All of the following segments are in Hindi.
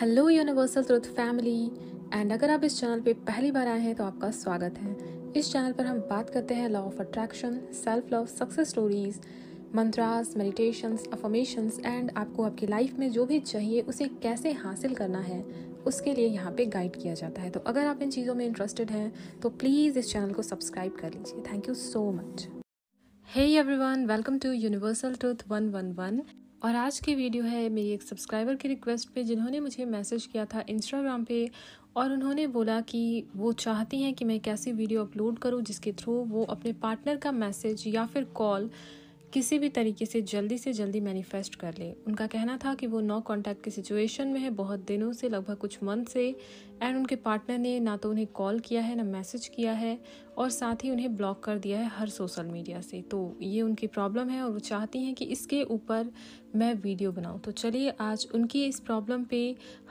hello universal truth family and अगर आप इस चैनल पे पहली बार आए हैं तो आपका स्वागत है इस चैनल पर हम बात करते हैं law of attraction self love success stories mantras meditations affirmations and आपको आपकी लाइफ में जो भी चाहिए उसे कैसे हासिल करना है उसके लिए यहाँ पे गाइड किया जाता है तो अगर आप इन चीज़ों में इंटरेस्टेड हैं तो प्लीज़ इस चैनल को सब्सक्राइब कर लीजिए thank you so much hey everyone welcome to universal truth one one one और आज की वीडियो है मेरी एक सब्सक्राइबर की रिक्वेस्ट पे जिन्होंने मुझे मैसेज किया था इंस्टाग्राम पे और उन्होंने बोला कि वो चाहती हैं कि मैं कैसी वीडियो अपलोड करूं जिसके थ्रू वो अपने पार्टनर का मैसेज या फिर कॉल किसी भी तरीके से जल्दी से जल्दी मैनिफेस्ट कर ले उनका कहना था कि वो नो कॉन्टैक्ट की सिचुएशन में है बहुत दिनों से लगभग कुछ मंथ से एंड उनके पार्टनर ने ना तो उन्हें कॉल किया है ना मैसेज किया है और साथ ही उन्हें ब्लॉक कर दिया है हर सोशल मीडिया से तो ये उनकी प्रॉब्लम है और वो चाहती हैं कि इसके ऊपर मैं वीडियो बनाऊं तो चलिए आज उनकी इस प्रॉब्लम पे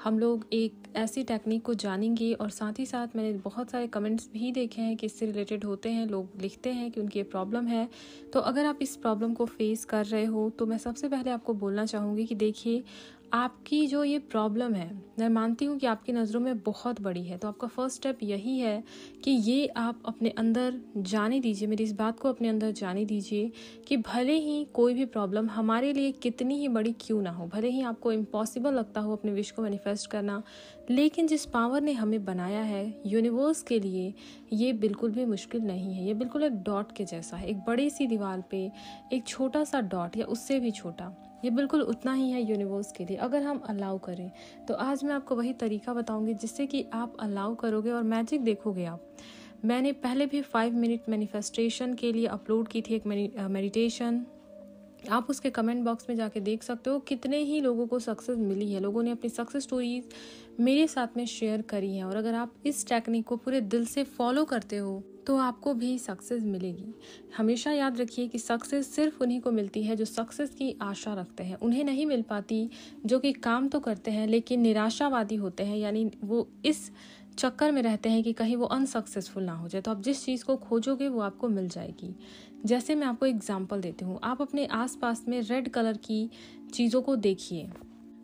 हम लोग एक ऐसी टेक्निक को जानेंगे और साथ ही साथ मैंने बहुत सारे कमेंट्स भी देखे हैं कि इससे रिलेटेड होते हैं लोग लिखते हैं कि उनकी ये प्रॉब्लम है तो अगर आप इस प्रॉब्लम को फेस कर रहे हो तो मैं सबसे पहले आपको बोलना चाहूँगी कि देखिए आपकी जो ये प्रॉब्लम है मैं मानती हूँ कि आपकी नज़रों में बहुत बड़ी है तो आपका फर्स्ट स्टेप यही है कि ये आप अपने अंदर जाने दीजिए मेरी इस बात को अपने अंदर जाने दीजिए कि भले ही कोई भी प्रॉब्लम हमारे लिए कितनी ही बड़ी क्यों ना हो भले ही आपको इम्पॉसिबल लगता हो अपने विश को मैनिफेस्ट करना लेकिन जिस पावर ने हमें बनाया है यूनिवर्स के लिए ये बिल्कुल भी मुश्किल नहीं है ये बिल्कुल एक डॉट के जैसा है एक बड़ी सी दीवार पर एक छोटा सा डॉट या उससे भी छोटा ये बिल्कुल उतना ही है यूनिवर्स के लिए अगर हम अलाउ करें तो आज मैं आपको वही तरीका बताऊंगी जिससे कि आप अलाउ करोगे और मैजिक देखोगे आप मैंने पहले भी फाइव मिनट मैनिफेस्टेशन के लिए अपलोड की थी एक मेडिटेशन आप उसके कमेंट बॉक्स में जाके देख सकते हो कितने ही लोगों को सक्सेस मिली है लोगों ने अपनी सक्सेस स्टोरीज मेरे साथ में शेयर करी हैं और अगर आप इस टेक्निक को पूरे दिल से फॉलो करते हो तो आपको भी सक्सेस मिलेगी हमेशा याद रखिए कि सक्सेस सिर्फ उन्हीं को मिलती है जो सक्सेस की आशा रखते हैं उन्हें नहीं मिल पाती जो कि काम तो करते हैं लेकिन निराशावादी होते हैं यानी वो इस चक्कर में रहते हैं कि कहीं वो अनसक्सेसफुल ना हो जाए तो आप जिस चीज़ को खोजोगे वो आपको मिल जाएगी जैसे मैं आपको एग्जाम्पल देती हूँ आप अपने आसपास में रेड कलर की चीज़ों को देखिए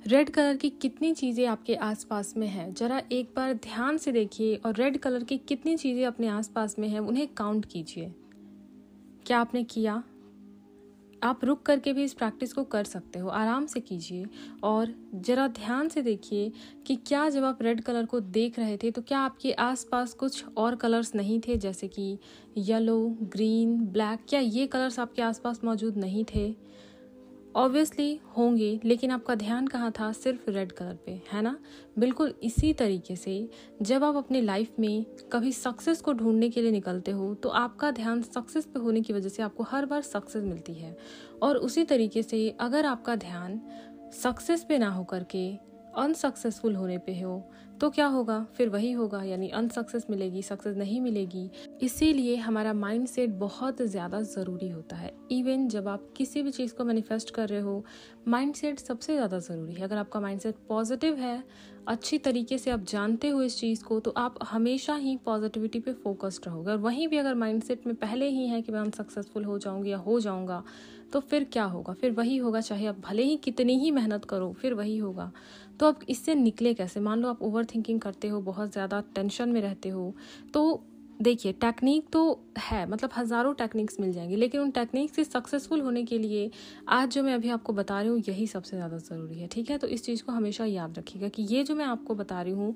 रेड कलर की कितनी चीज़ें आपके आसपास में है ज़रा एक बार ध्यान से देखिए और रेड कलर की कितनी चीज़ें अपने आसपास में हैं उन्हें काउंट कीजिए क्या आपने किया आप रुक करके भी इस प्रैक्टिस को कर सकते हो आराम से कीजिए और ज़रा ध्यान से देखिए कि क्या जब आप रेड कलर को देख रहे थे तो क्या आपके आसपास कुछ और कलर्स नहीं थे जैसे कि येलो ग्रीन ब्लैक क्या ये कलर्स आपके आसपास मौजूद नहीं थे ऑब्वियसली होंगे लेकिन आपका ध्यान कहाँ था सिर्फ रेड कलर पे है ना बिल्कुल इसी तरीके से जब आप अपने लाइफ में कभी सक्सेस को ढूंढने के लिए निकलते हो तो आपका ध्यान सक्सेस पे होने की वजह से आपको हर बार सक्सेस मिलती है और उसी तरीके से अगर आपका ध्यान सक्सेस पे ना हो करके अनसक्सेसफुल होने पे हो तो क्या होगा फिर वही होगा यानी अनसक्सेस मिलेगी सक्सेस नहीं मिलेगी इसीलिए हमारा माइंड सेट बहुत ज़्यादा ज़रूरी होता है इवन जब आप किसी भी चीज़ को मैनिफेस्ट कर रहे हो माइंड सेट सबसे ज़्यादा ज़रूरी है अगर आपका माइंड सेट पॉजिटिव है अच्छी तरीके से आप जानते हो इस चीज़ को तो आप हमेशा ही पॉजिटिविटी पे फोकस्ड रहोगे और वहीं भी अगर माइंडसेट में पहले ही है कि मैं अनसक्सेसफुल हो जाऊँगी या हो जाऊँगा तो फिर क्या होगा फिर वही होगा चाहे आप भले ही कितनी ही मेहनत करो फिर वही होगा तो आप इससे निकले कैसे मान लो आप ओवर ओवर थिंकिंग करते हो बहुत ज़्यादा टेंशन में रहते हो तो देखिए टेक्निक तो है मतलब हज़ारों टेक्निक्स मिल जाएंगी लेकिन उन टेक्निक से सक्सेसफुल होने के लिए आज जो मैं अभी आपको बता रही हूँ यही सबसे ज़्यादा ज़रूरी है ठीक है तो इस चीज़ को हमेशा याद रखिएगा कि ये जो मैं आपको बता रही हूँ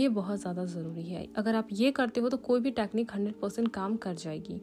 ये बहुत ज़्यादा ज़रूरी है अगर आप ये करते हो तो कोई भी टेक्निक हंड्रेड परसेंट काम कर जाएगी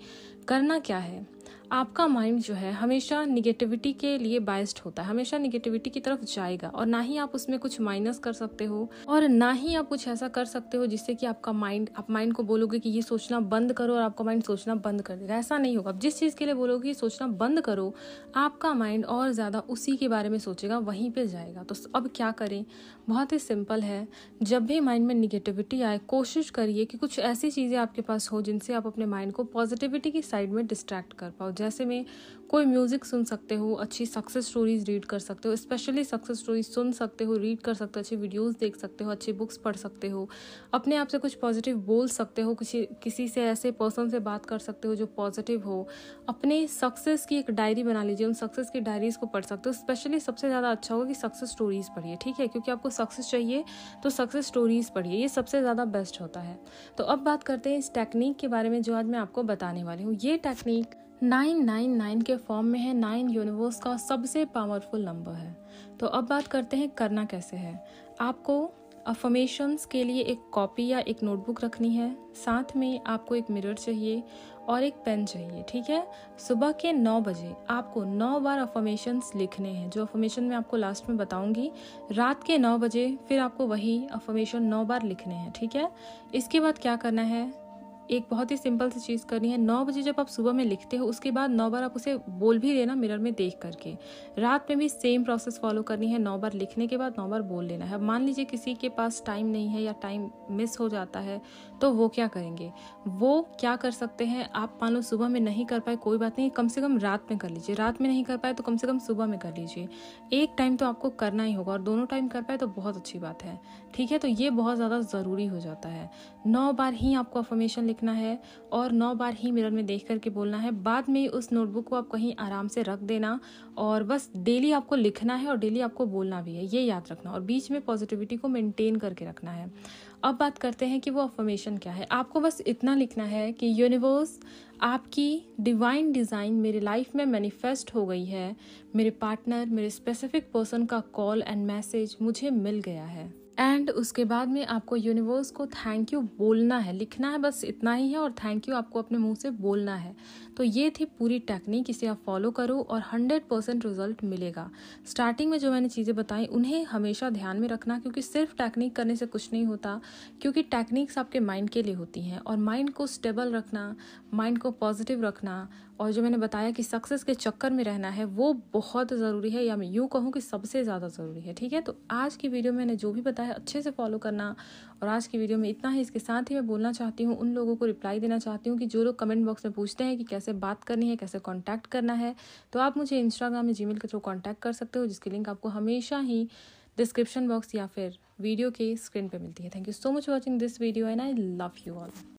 करना क्या है आपका माइंड जो है हमेशा निगेटिविटी के लिए बाइस्ड होता है हमेशा निगेटिविटी की तरफ जाएगा और ना ही आप उसमें कुछ माइनस कर सकते हो और ना ही आप कुछ ऐसा कर सकते हो जिससे कि आपका माइंड आप माइंड को बोलोगे कि ये सोचना बंद करो और आपका माइंड सोचना बंद कर देगा ऐसा नहीं होगा आप जिस चीज़ के लिए बोलोगे सोचना बंद करो आपका माइंड और ज़्यादा उसी के बारे में सोचेगा वहीं पर जाएगा तो अब क्या करें बहुत ही सिंपल है जब भी माइंड में निगेटिविटी आए कोशिश करिए कि कुछ ऐसी चीज़ें आपके पास हो जिनसे आप अपने माइंड को पॉजिटिविटी की साइड में डिस्ट्रैक्ट कर पाओ जैसे में कोई म्यूज़िक सुन सकते हो अच्छी सक्सेस स्टोरीज़ रीड कर सकते हो स्पेशली सक्सेस स्टोरीज सुन सकते हो रीड कर सकते हो अच्छी वीडियोज़ देख सकते हो अच्छी बुक्स पढ़ सकते हो अपने आप से कुछ पॉजिटिव बोल सकते हो किसी किसी से ऐसे पर्सन से बात कर सकते हो जो पॉजिटिव हो अपने सक्सेस की एक डायरी बना लीजिए उन सक्सेस की डायरीज़ को पढ़ सकते हो स्पेशली सबसे ज़्यादा अच्छा होगा कि सक्सेस स्टोरीज़ पढ़िए ठीक है क्योंकि आपको सक्सेस चाहिए तो सक्सेस स्टोरीज़ पढ़िए ये सबसे ज़्यादा बेस्ट होता है तो अब बात करते हैं इस टेक्निक के बारे में जो आज मैं आपको बताने वाली हूँ ये टेक्निक नाइन नाइन नाइन के फॉर्म में है नाइन यूनिवर्स का सबसे पावरफुल नंबर है तो अब बात करते हैं करना कैसे है आपको अफर्मेशंस के लिए एक कॉपी या एक नोटबुक रखनी है साथ में आपको एक मिरर चाहिए और एक पेन चाहिए ठीक है सुबह के नौ बजे आपको नौ बार अफर्मेशंस लिखने हैं जो अफर्मेशन मैं आपको लास्ट में बताऊंगी रात के नौ बजे फिर आपको वही अफर्मेशन नौ बार लिखने हैं ठीक है इसके बाद क्या करना है एक बहुत ही सिंपल सी चीज़ करनी है नौ बजे जब आप सुबह में लिखते हो उसके बाद नौ बार आप उसे बोल भी लेना मिरर में देख करके रात में भी सेम प्रोसेस फॉलो करनी है नौ बार लिखने के बाद नौ बार बोल लेना है मान लीजिए किसी के पास टाइम नहीं है या टाइम मिस हो जाता है तो वो क्या करेंगे वो क्या कर सकते हैं आप मान लो सुबह में नहीं कर पाए कोई बात नहीं कम से कम रात में कर लीजिए रात में नहीं कर पाए तो कम से कम सुबह में कर लीजिए एक टाइम तो आपको करना ही होगा और दोनों टाइम कर पाए तो बहुत अच्छी बात है ठीक है तो ये बहुत ज़्यादा ज़रूरी हो जाता है नौ बार ही आपको अफर्मेशन लिखना है और नौ बार ही मिरर में देख करके बोलना है बाद में उस नोटबुक को आप कहीं आराम से रख देना और बस डेली आपको लिखना है और डेली आपको बोलना भी है ये याद रखना और बीच में पॉजिटिविटी को मेनटेन करके रखना है अब बात करते हैं कि वो अफर्मेशन क्या है आपको बस इतना लिखना है कि यूनिवर्स आपकी डिवाइन डिज़ाइन मेरे लाइफ में मैनिफेस्ट हो गई है मेरे पार्टनर मेरे स्पेसिफिक पर्सन का कॉल एंड मैसेज मुझे मिल गया है एंड उसके बाद में आपको यूनिवर्स को थैंक यू बोलना है लिखना है बस इतना ही है और थैंक यू आपको अपने मुंह से बोलना है तो ये थी पूरी टेक्निक इसे आप फॉलो करो और हंड्रेड परसेंट रिजल्ट मिलेगा स्टार्टिंग में जो मैंने चीज़ें बताई उन्हें हमेशा ध्यान में रखना क्योंकि सिर्फ टेक्निक करने से कुछ नहीं होता क्योंकि टेक्निक्स आपके माइंड के लिए होती हैं और माइंड को स्टेबल रखना माइंड को पॉजिटिव रखना और जो मैंने बताया कि सक्सेस के चक्कर में रहना है वो बहुत ज़रूरी है या मैं यूँ कहूँ कि सबसे ज़्यादा ज़रूरी है ठीक है तो आज की वीडियो मैंने जो भी बताया अच्छे से फॉलो करना और आज की वीडियो में इतना ही इसके साथ ही मैं बोलना चाहती हूँ उन लोगों को रिप्लाई देना चाहती हूँ कि जो लोग कमेंट बॉक्स में पूछते हैं कि कैसे बात करनी है कैसे कॉन्टैक्ट करना है तो आप मुझे इंस्टाग्राम या जी के थ्रू कॉन्टैक्ट कर सकते हो जिसकी लिंक आपको हमेशा ही डिस्क्रिप्शन बॉक्स या फिर वीडियो के स्क्रीन पर मिलती है thank you so much watching this video and I love you all